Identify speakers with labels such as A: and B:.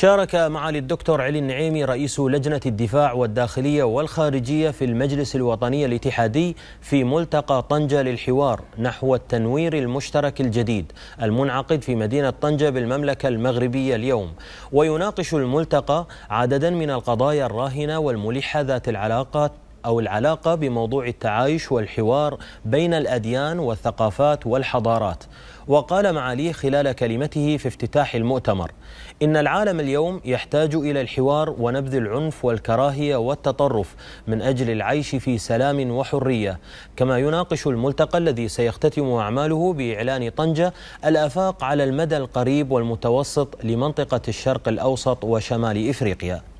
A: شارك معالي الدكتور علي النعيمي رئيس لجنة الدفاع والداخلية والخارجية في المجلس الوطني الاتحادي في ملتقى طنجة للحوار نحو التنوير المشترك الجديد المنعقد في مدينة طنجة بالمملكة المغربية اليوم ويناقش الملتقى عددا من القضايا الراهنة والملحة ذات العلاقات أو العلاقة بموضوع التعايش والحوار بين الأديان والثقافات والحضارات وقال معاليه خلال كلمته في افتتاح المؤتمر إن العالم اليوم يحتاج إلى الحوار ونبذ العنف والكراهية والتطرف من أجل العيش في سلام وحرية كما يناقش الملتقى الذي سيختتم أعماله بإعلان طنجة الآفاق على المدى القريب والمتوسط لمنطقة الشرق الأوسط وشمال إفريقيا